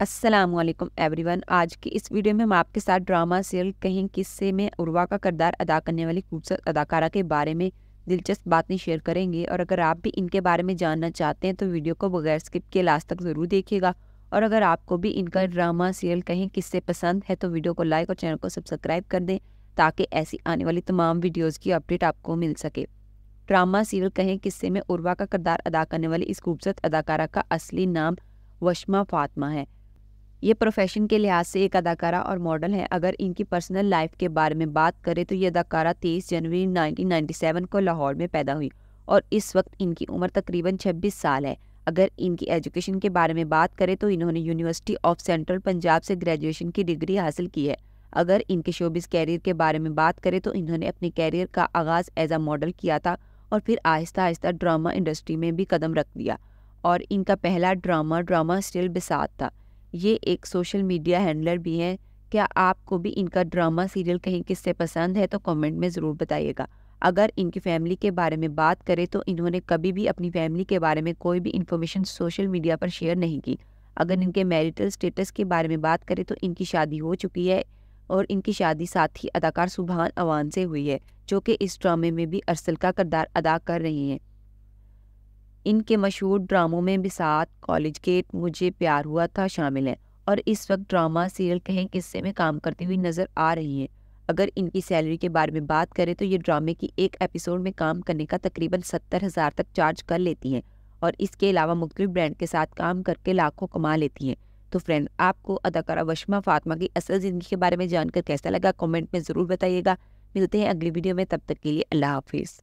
Aslam everyone आज की इस वीडियो में हम आपके साथ ड्रामा सीरियल कहीं किस्से में उर्वा का किरदार अदा करने वाली खूबसूरत अदाकारा के बारे में दिलचस्प बातें शेयर करेंगे और अगर आप भी इनके बारे में जानना चाहते हैं तो वीडियो को बगैर स्किप के लास्ट तक ज़रूर देखिएगा और अगर आपको भी इनका ड्रामा सीरियल कहीं किस्से पसंद है तो वीडियो को लाइक और चैनल को सब्सक्राइब कर दें ताकि ऐसी आने वाली तमाम वीडियोज़ की अपडेट आपको मिल सके ड्रामा सीरियल कहें किस्से में उर्वा का किरदार अदा करने वाली इस खूबसूरत अदाकारा का असली नाम वशमा फातमा है ये प्रोफेशन के लिहाज से एक अदाकारा और मॉडल हैं अगर इनकी पर्सनल लाइफ के बारे में बात करें तो ये अदाकारा तेईस जनवरी 1997 को लाहौर में पैदा हुई और इस वक्त इनकी उम्र तकरीबन 26 साल है अगर इनकी एजुकेशन के बारे में बात करें तो इन्होंने यूनिवर्सिटी ऑफ सेंट्रल पंजाब से ग्रेजुएशन की डिग्री हासिल की है अगर इनके शोबिस कैरियर के बारे में बात करें तो इन्होंने अपने कैरियर का आगाज़ एज आ मॉडल किया था और फिर आहिस्ता आहिस्ता ड्रामा इंडस्ट्री में भी कदम रख दिया और इनका पहला ड्रामा ड्रामा स्टिल बिसात था ये एक सोशल मीडिया हैंडलर भी हैं क्या आपको भी इनका ड्रामा सीरियल कहीं किससे पसंद है तो कमेंट में ज़रूर बताइएगा अगर इनकी फैमिली के बारे में बात करें तो इन्होंने कभी भी अपनी फैमिली के बारे में कोई भी इन्फॉर्मेशन सोशल मीडिया पर शेयर नहीं की अगर इनके मैरिटल स्टेटस के बारे में बात करें तो इनकी शादी हो चुकी है और इनकी शादी साथी अदाकार सुबहान अवान से हुई है जो कि इस ड्रामे में भी अरसल का किरदार अदा कर रही हैं इनके मशहूर ड्रामों में बिसात कॉलेज गेट मुझे प्यार हुआ था शामिल है और इस वक्त ड्रामा सीरियल कहें किस्से में काम करती हुई नज़र आ रही हैं अगर इनकी सैलरी के बारे में बात करें तो ये ड्रामे की एक एपिसोड में काम करने का तकरीबन सत्तर हज़ार तक चार्ज कर लेती हैं और इसके अलावा मुख्तलिफ ब्रांड के साथ काम करके लाखों कमा लेती हैं तो फ्रेंड आपको अदाकारा वशमा फातमा की असल ज़िंदगी के बारे में जानकर कैसा लगा कमेंट में ज़रूर बताइएगा मिलते हैं अगली वीडियो में तब तक के लिए अल्लाह हाफिज़